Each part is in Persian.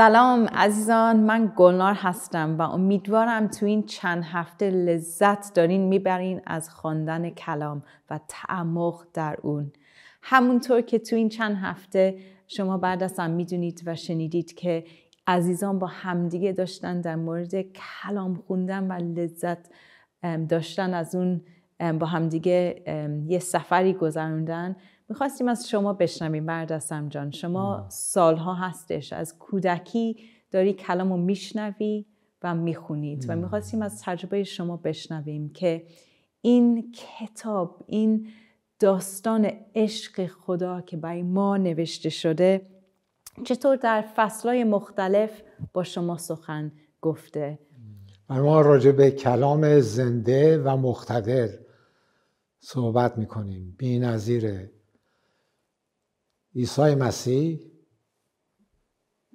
سلام عزیزان من گلنار هستم و امیدوارم تو این چند هفته لذت دارین میبرین از خواندن کلام و تعمق در اون همونطور که تو این چند هفته شما بعد از هم میدونید و شنیدید که عزیزان با همدیگه داشتن در مورد کلام خوندن و لذت داشتن از اون با همدیگه یه سفری گذروندن میخواستیم از شما بشنویم بردستم جان شما سالها هستش از کودکی داری کلام رو میشنوی و میخونید و میخواستیم از تجربه شما بشنویم که این کتاب این داستان عشق خدا که برای ما نوشته شده چطور در فصلهای مختلف با شما سخن گفته ما راجع به کلام زنده و مقتدر صحبت میکنیم بی نظیره عیسی مسیح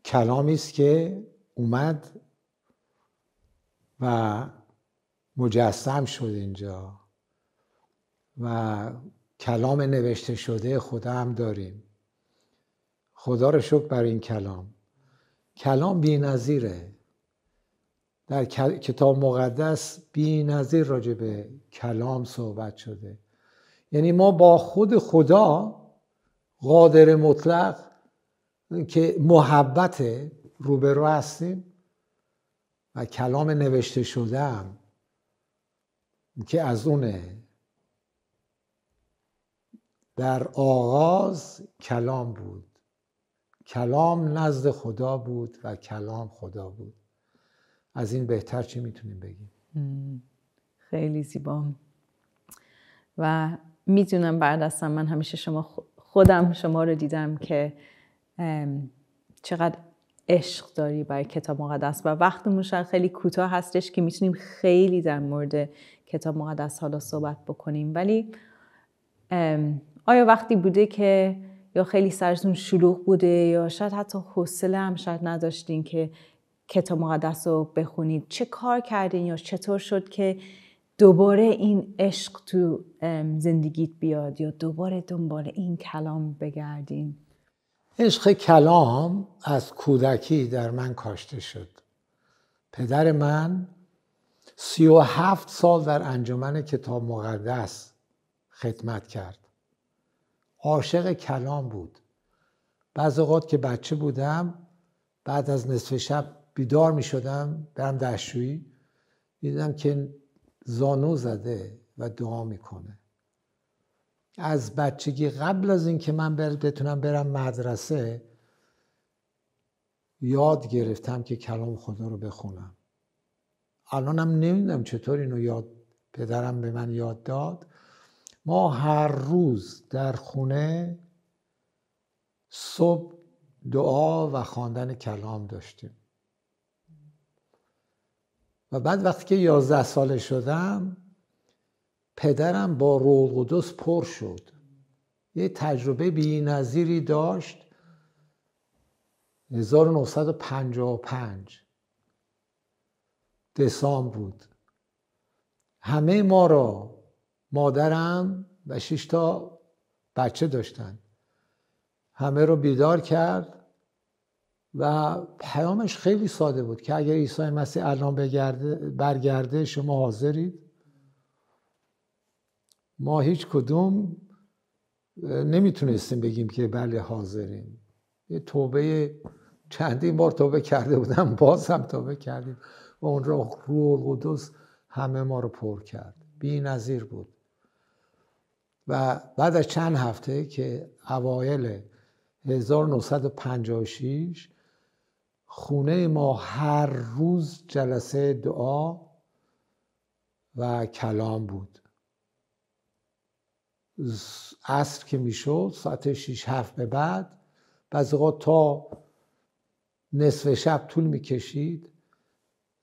کلامی است که اومد و مجسم شد اینجا و کلام نوشته شده خدا هم داریم خدا رو شکر بر این کلام کلام بی نظیره. در کتاب مقدس بی نظیر راجبه به کلام صحبت شده یعنی ما با خود خدا قادر مطلق که محبت روبرو هستیم و کلام نوشته شده که از اونه در آغاز کلام بود کلام نزد خدا بود و کلام خدا بود از این بهتر چی میتونیم بگیم خیلی زیبا و میدونم بعد از من همیشه شما خودم شما رو دیدم که چقدر عشق داری برای کتاب مقدس و وقتمون شاید خیلی کوتاه هستش که میتونیم خیلی در مورد کتاب مقدس حالا صحبت بکنیم ولی آیا وقتی بوده که یا خیلی سرتون شلوغ بوده یا شاید حتی حوصله هم شاید نداشتین که کتاب مقدس رو بخونید چه کار کردین یا چطور شد که دوباره این عشق تو زندگیت بیاد یا دوباره دنبال این کلام بگردین عشق کلام از کودکی در من کاشته شد پدر من سی و هفت سال در انجمن کتاب مقدس خدمت کرد عاشق کلام بود بعض اوقات که بچه بودم بعد از نصف شب بیدار می شدم برم دستشویی دیدم که زانو زده و دعا میکنه از بچگی قبل از اینکه من بر بتونم برم مدرسه یاد گرفتم که کلام خدا رو بخونم الانم نمیدونم چطور اینو یاد پدرم به من یاد داد ما هر روز در خونه صبح دعا و خواندن کلام داشتیم و بعد وقتی که یازده ساله شدم پدرم با روح قدس پر شد یه تجربه بی داشت 1955 دسامبر بود همه ما را مادرم و شش تا بچه داشتن همه رو بیدار کرد و پیامش خیلی ساده بود که اگر عیسی مسیح الان برگرده شما حاضرید ما هیچ کدوم نمیتونستیم بگیم که بله حاضریم یه توبه چندین بار توبه کرده بودم باز هم توبه کردیم و اون را روح القدس همه ما رو پر کرد بی نظیر بود و بعد از چند هفته که اوایل 1956 خونه ما هر روز جلسه دعا و کلام بود عصر که میشد ساعت 6 7 به بعد بعض تا نصف شب طول میکشید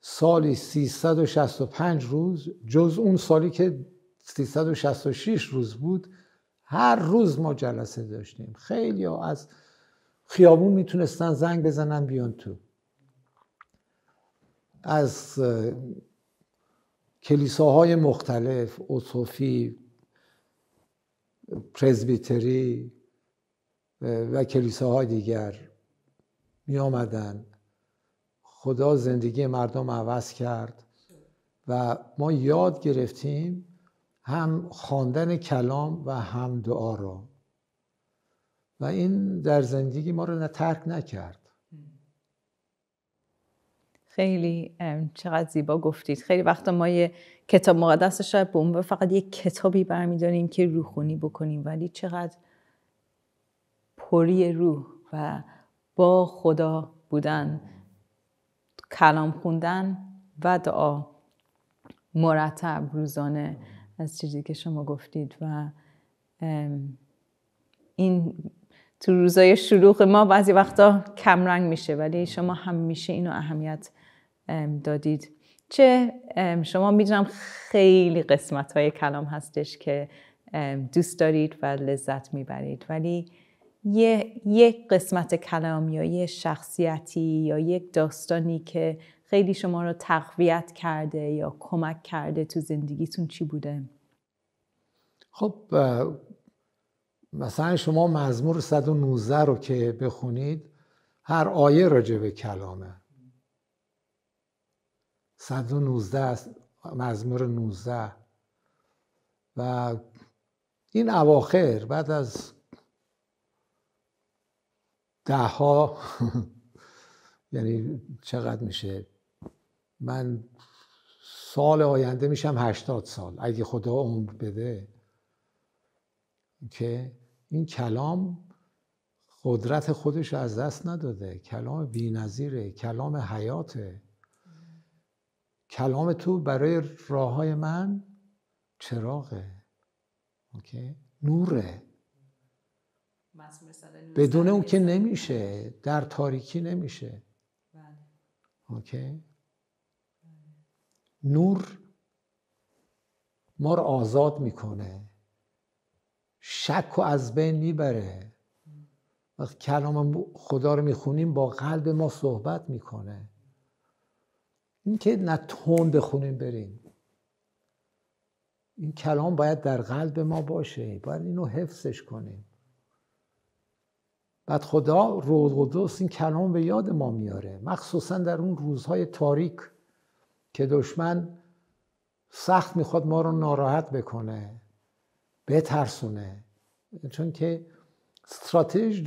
سالی 365 روز جز اون سالی که 366 روز بود هر روز ما جلسه داشتیم خیلی ها از خیابون میتونستن زنگ بزنن بیان تو از کلیساهای مختلف اصوفی پرزبیتری و کلیساهای دیگر می خدا زندگی مردم عوض کرد و ما یاد گرفتیم هم خواندن کلام و هم دعا را و این در زندگی ما رو نه ترک نکرد خیلی چقدر زیبا گفتید خیلی وقتا ما یه کتاب مقدس شاید به اون فقط یه کتابی برمیداریم که روخونی بکنیم ولی چقدر پری روح و با خدا بودن کلام خوندن و دعا مرتب روزانه از چیزی که شما گفتید و این تو روزای شلوغ ما بعضی وقتا کمرنگ میشه ولی شما همیشه اینو اهمیت دادید چه شما میدونم خیلی قسمت های کلام هستش که دوست دارید و لذت میبرید ولی یک قسمت کلام یا یه شخصیتی یا یک داستانی که خیلی شما رو تقویت کرده یا کمک کرده تو زندگیتون چی بوده؟ خب مثلا شما مزمور 119 رو که بخونید هر آیه راجع به کلامه 119 مزمور 19 و این اواخر بعد از ده ها یعنی چقدر میشه من سال آینده میشم هشتاد سال اگه خدا عمر بده که این کلام قدرت خودش از دست نداده کلام بی کلام حیاته کلام تو برای راه های من چراغه اوکی؟ نوره بدون اون که نمیشه در تاریکی نمیشه بله. اوکی؟ نور ما رو آزاد میکنه شک و از بین میبره وقتی کلام خدا رو میخونیم با قلب ما صحبت میکنه که نه تون بخونیم بریم این کلام باید در قلب ما باشه باید اینو حفظش کنیم بعد خدا و قدس این کلام به یاد ما میاره مخصوصا در اون روزهای تاریک که دشمن سخت میخواد ما رو ناراحت بکنه بترسونه چون که استراتژی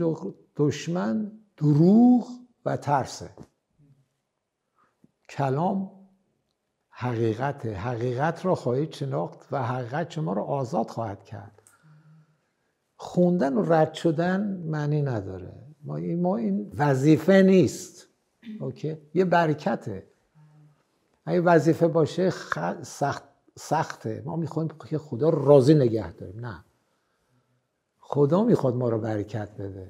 دشمن دروغ و ترسه کلام حقیقت حقیقت را خواهید شناخت و حقیقت شما رو آزاد خواهد کرد خوندن و رد شدن معنی نداره ما این, ما این وظیفه نیست اوکی؟ یه برکته اگه وظیفه باشه خ... سخت سخته ما میخوایم که خدا راضی نگه داریم نه خدا میخواد ما رو برکت بده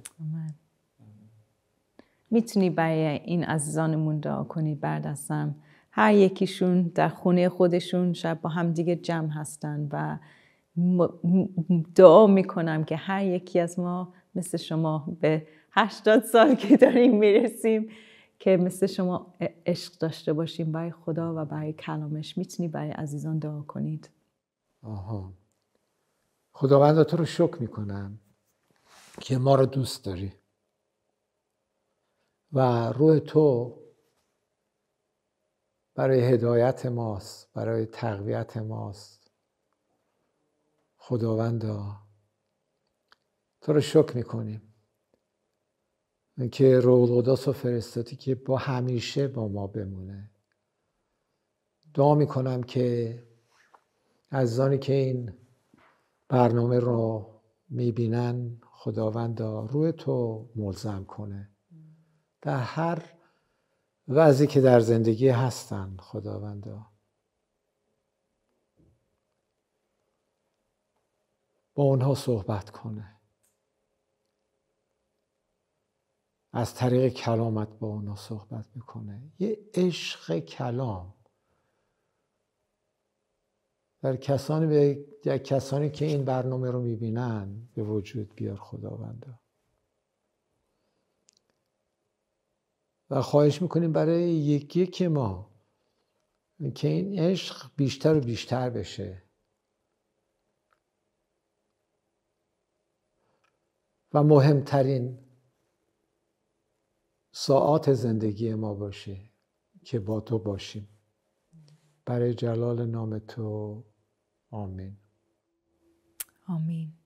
میتونی برای این عزیزانمون دعا کنی بعد از هر یکیشون در خونه خودشون شب با هم دیگه جمع هستن و دعا میکنم که هر یکی از ما مثل شما به 80 سال که داریم میرسیم که مثل شما عشق داشته باشیم برای خدا و برای کلامش میتونی برای عزیزان دعا کنید آها خداوند تو رو شکر میکنم که ما رو دوست داری و روح تو برای هدایت ماست برای تقویت ماست خداوندا تو رو شکر میکنیم که رولوداس و فرستادی که با همیشه با ما بمونه دعا میکنم که از که این برنامه رو میبینن خداوند روی تو ملزم کنه در هر وضعی که در زندگی هستن خداوندا با اونها صحبت کنه از طریق کلامت با اونا صحبت میکنه یه عشق کلام در کسانی کسانی که این برنامه رو میبینن به وجود بیار خداوندا و خواهش میکنیم برای یکی که ما که این عشق بیشتر و بیشتر بشه و مهمترین ساعات زندگی ما باشه که با تو باشیم برای جلال نام تو آمین آمین